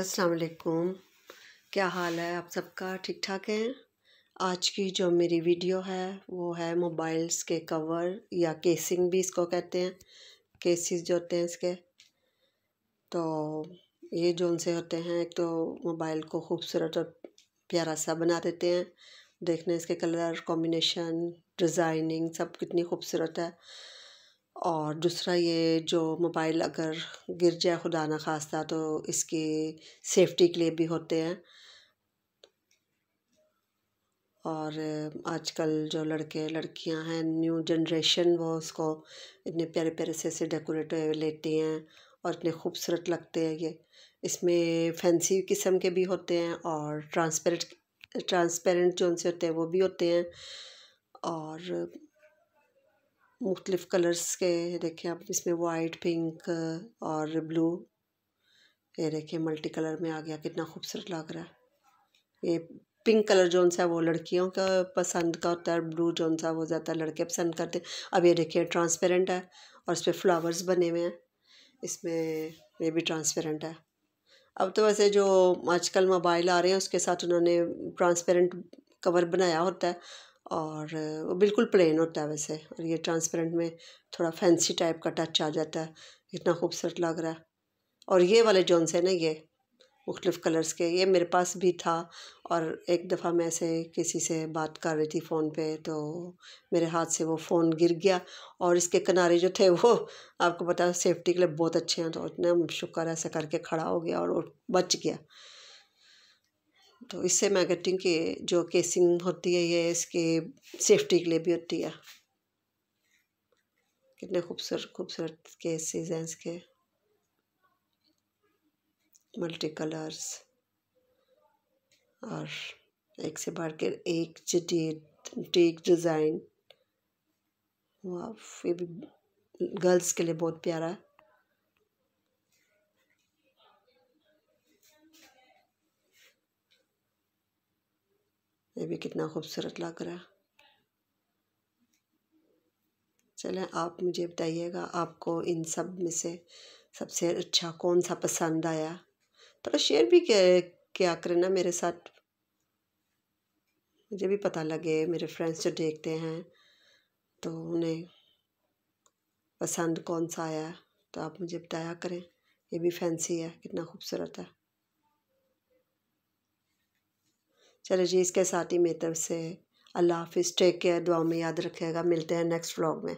अस्सलाम वालेकुम क्या हाल है आप सबका ठीक ठाक हैं आज की जो मेरी वीडियो है वो है मोबाइल्स के कवर या केसिंग भी इसको कहते हैं केसेस जो होते हैं इसके तो ये जो उनसे होते हैं एक तो मोबाइल को खूबसूरत और प्यारा सा बना देते हैं देखने इसके कलर कॉम्बिनेशन डिज़ाइनिंग सब कितनी खूबसूरत है और दूसरा ये जो मोबाइल अगर गिर जाए खुदा न खास्ता तो इसकी सेफ्टी के लिए भी होते हैं और आजकल जो लड़के लड़कियां हैं न्यू जनरेशन वो उसको इतने प्यारे प्यारे से से डेकोरेट लेती हैं और इतने खूबसूरत लगते हैं ये इसमें फैंसी किस्म के भी होते हैं और ट्रांसपेरेंट ट्रांसपेरेंट जो उनसे होते हैं वो भी होते हैं और मुख्तलिफ़ कलर्स के देखें आप इसमें वाइट पिंक और ब्लू ये देखें मल्टी कलर में आ गया कितना खूबसूरत लग रहा है ये पिंक कलर जो सा वो लड़कियों का पसंद का होता है ब्लू जो सा वो ज़्यादा लड़के पसंद करते अब ये देखिए ट्रांसपेरेंट है और इस पर फ्लावर्स बने हुए हैं इसमें ये भी ट्रांसपेरेंट है अब तो वैसे जो आजकल मोबाइल आ रहे हैं उसके साथ उन्होंने ट्रांसपेरेंट कवर बनाया होता है और वो बिल्कुल प्लेन होता है वैसे और ये ट्रांसपेरेंट में थोड़ा फैंसी टाइप का टच आ जाता है इतना खूबसूरत लग रहा है और ये वाले जोन्स हैं ना ये मुख्तफ कलर्स के ये मेरे पास भी था और एक दफ़ा मैं ऐसे किसी से बात कर रही थी फ़ोन पे तो मेरे हाथ से वो फ़ोन गिर गया और इसके किनारे जो थे वो आपको पता सेफ्टी के लिए बहुत अच्छे हैं तो इतना शुक्र ऐसा करके खड़ा हो गया और बच गया तो इससे मैं के जो केसिंग होती है ये इसके सेफ्टी के लिए भी होती है कितने खूबसूरत खूबसूरत केसेस हैं इसके मल्टी कलर्स और एक से बढ़ के एक टीक डिज़ाइन वाह ये भी गर्ल्स के लिए बहुत प्यारा है ये भी कितना खूबसूरत लग रहा है चलें आप मुझे बताइएगा आपको इन सब में से सबसे अच्छा कौन सा पसंद आया थोड़ा शेयर भी क्या करें ना मेरे साथ मुझे भी पता लगे मेरे फ्रेंड्स जो देखते हैं तो उन्हें पसंद कौन सा आया तो आप मुझे बताया करें ये भी फैंसी है कितना खूबसूरत है चले जी इसके साथ ही मेरी तरफ से अल्लाह हाफिज़ टेक केयर दुआ में याद रखेगा मिलते हैं नेक्स्ट व्लॉग में